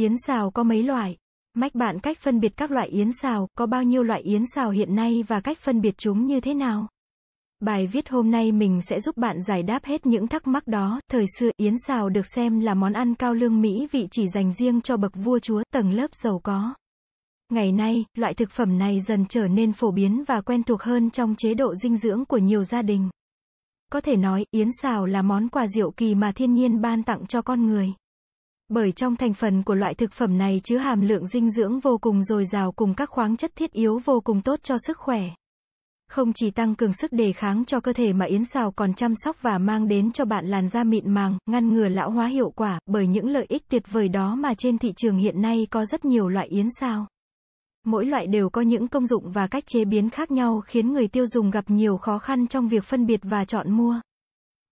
Yến xào có mấy loại? Mách bạn cách phân biệt các loại yến xào, có bao nhiêu loại yến xào hiện nay và cách phân biệt chúng như thế nào? Bài viết hôm nay mình sẽ giúp bạn giải đáp hết những thắc mắc đó. Thời xưa, yến xào được xem là món ăn cao lương Mỹ vị chỉ dành riêng cho bậc vua chúa, tầng lớp giàu có. Ngày nay, loại thực phẩm này dần trở nên phổ biến và quen thuộc hơn trong chế độ dinh dưỡng của nhiều gia đình. Có thể nói, yến xào là món quà diệu kỳ mà thiên nhiên ban tặng cho con người bởi trong thành phần của loại thực phẩm này chứa hàm lượng dinh dưỡng vô cùng dồi dào cùng các khoáng chất thiết yếu vô cùng tốt cho sức khỏe. Không chỉ tăng cường sức đề kháng cho cơ thể mà yến xào còn chăm sóc và mang đến cho bạn làn da mịn màng, ngăn ngừa lão hóa hiệu quả, bởi những lợi ích tuyệt vời đó mà trên thị trường hiện nay có rất nhiều loại yến xào. Mỗi loại đều có những công dụng và cách chế biến khác nhau khiến người tiêu dùng gặp nhiều khó khăn trong việc phân biệt và chọn mua.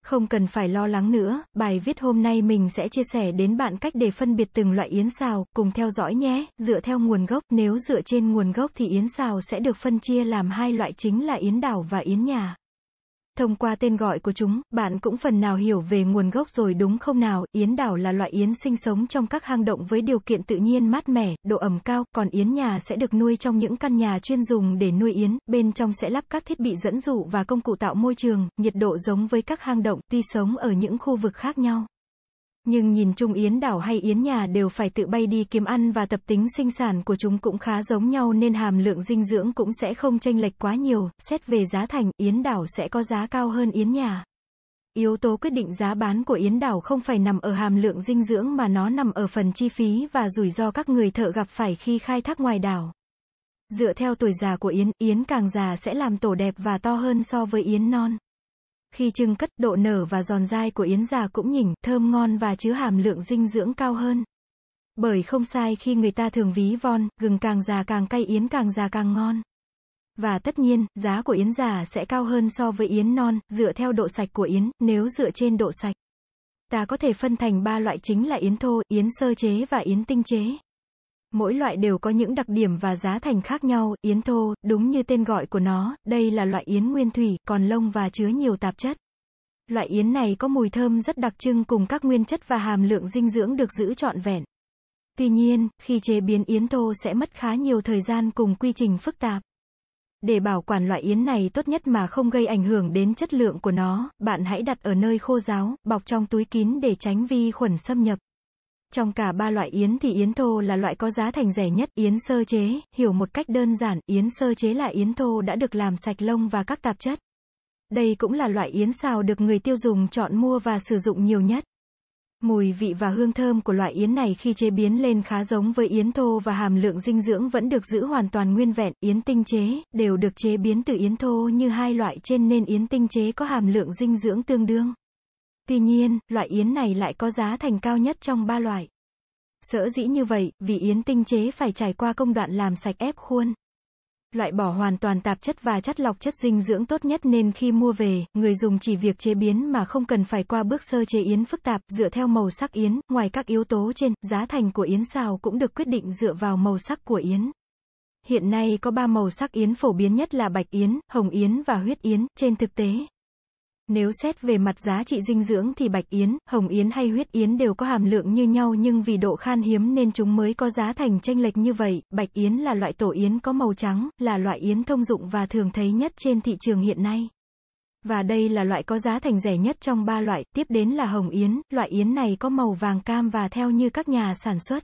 Không cần phải lo lắng nữa, bài viết hôm nay mình sẽ chia sẻ đến bạn cách để phân biệt từng loại yến xào, cùng theo dõi nhé. Dựa theo nguồn gốc, nếu dựa trên nguồn gốc thì yến xào sẽ được phân chia làm hai loại chính là yến đảo và yến nhà. Thông qua tên gọi của chúng, bạn cũng phần nào hiểu về nguồn gốc rồi đúng không nào? Yến đảo là loại yến sinh sống trong các hang động với điều kiện tự nhiên mát mẻ, độ ẩm cao, còn yến nhà sẽ được nuôi trong những căn nhà chuyên dùng để nuôi yến, bên trong sẽ lắp các thiết bị dẫn dụ và công cụ tạo môi trường, nhiệt độ giống với các hang động, tuy sống ở những khu vực khác nhau. Nhưng nhìn chung Yến đảo hay Yến nhà đều phải tự bay đi kiếm ăn và tập tính sinh sản của chúng cũng khá giống nhau nên hàm lượng dinh dưỡng cũng sẽ không chênh lệch quá nhiều, xét về giá thành, Yến đảo sẽ có giá cao hơn Yến nhà. Yếu tố quyết định giá bán của Yến đảo không phải nằm ở hàm lượng dinh dưỡng mà nó nằm ở phần chi phí và rủi ro các người thợ gặp phải khi khai thác ngoài đảo. Dựa theo tuổi già của Yến, Yến càng già sẽ làm tổ đẹp và to hơn so với Yến non khi trưng cất độ nở và giòn dai của yến già cũng nhỉnh, thơm ngon và chứa hàm lượng dinh dưỡng cao hơn. Bởi không sai khi người ta thường ví von, gừng càng già càng cay yến càng già càng ngon. Và tất nhiên, giá của yến già sẽ cao hơn so với yến non, dựa theo độ sạch của yến, nếu dựa trên độ sạch. Ta có thể phân thành ba loại chính là yến thô, yến sơ chế và yến tinh chế. Mỗi loại đều có những đặc điểm và giá thành khác nhau, yến thô, đúng như tên gọi của nó, đây là loại yến nguyên thủy, còn lông và chứa nhiều tạp chất. Loại yến này có mùi thơm rất đặc trưng cùng các nguyên chất và hàm lượng dinh dưỡng được giữ trọn vẹn. Tuy nhiên, khi chế biến yến thô sẽ mất khá nhiều thời gian cùng quy trình phức tạp. Để bảo quản loại yến này tốt nhất mà không gây ảnh hưởng đến chất lượng của nó, bạn hãy đặt ở nơi khô ráo, bọc trong túi kín để tránh vi khuẩn xâm nhập. Trong cả ba loại yến thì yến thô là loại có giá thành rẻ nhất, yến sơ chế, hiểu một cách đơn giản, yến sơ chế là yến thô đã được làm sạch lông và các tạp chất. Đây cũng là loại yến xào được người tiêu dùng chọn mua và sử dụng nhiều nhất. Mùi vị và hương thơm của loại yến này khi chế biến lên khá giống với yến thô và hàm lượng dinh dưỡng vẫn được giữ hoàn toàn nguyên vẹn. Yến tinh chế đều được chế biến từ yến thô như hai loại trên nên yến tinh chế có hàm lượng dinh dưỡng tương đương. Tuy nhiên, loại yến này lại có giá thành cao nhất trong ba loại. Sở dĩ như vậy, vì yến tinh chế phải trải qua công đoạn làm sạch ép khuôn. Loại bỏ hoàn toàn tạp chất và chất lọc chất dinh dưỡng tốt nhất nên khi mua về, người dùng chỉ việc chế biến mà không cần phải qua bước sơ chế yến phức tạp dựa theo màu sắc yến. Ngoài các yếu tố trên, giá thành của yến xào cũng được quyết định dựa vào màu sắc của yến. Hiện nay có 3 màu sắc yến phổ biến nhất là bạch yến, hồng yến và huyết yến. Trên thực tế, nếu xét về mặt giá trị dinh dưỡng thì bạch yến, hồng yến hay huyết yến đều có hàm lượng như nhau nhưng vì độ khan hiếm nên chúng mới có giá thành chênh lệch như vậy. Bạch yến là loại tổ yến có màu trắng, là loại yến thông dụng và thường thấy nhất trên thị trường hiện nay. Và đây là loại có giá thành rẻ nhất trong ba loại, tiếp đến là hồng yến, loại yến này có màu vàng cam và theo như các nhà sản xuất.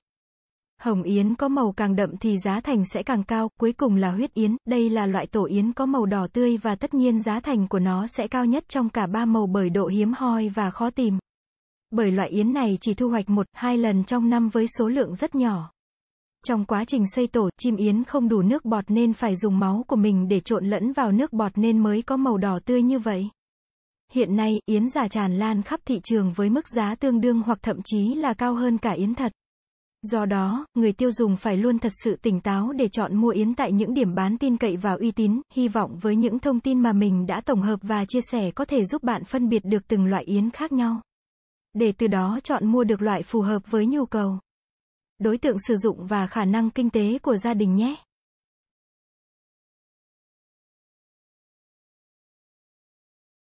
Hồng yến có màu càng đậm thì giá thành sẽ càng cao, cuối cùng là huyết yến, đây là loại tổ yến có màu đỏ tươi và tất nhiên giá thành của nó sẽ cao nhất trong cả ba màu bởi độ hiếm hoi và khó tìm. Bởi loại yến này chỉ thu hoạch một, hai lần trong năm với số lượng rất nhỏ. Trong quá trình xây tổ, chim yến không đủ nước bọt nên phải dùng máu của mình để trộn lẫn vào nước bọt nên mới có màu đỏ tươi như vậy. Hiện nay, yến giả tràn lan khắp thị trường với mức giá tương đương hoặc thậm chí là cao hơn cả yến thật. Do đó, người tiêu dùng phải luôn thật sự tỉnh táo để chọn mua yến tại những điểm bán tin cậy và uy tín, hy vọng với những thông tin mà mình đã tổng hợp và chia sẻ có thể giúp bạn phân biệt được từng loại yến khác nhau. Để từ đó chọn mua được loại phù hợp với nhu cầu, đối tượng sử dụng và khả năng kinh tế của gia đình nhé.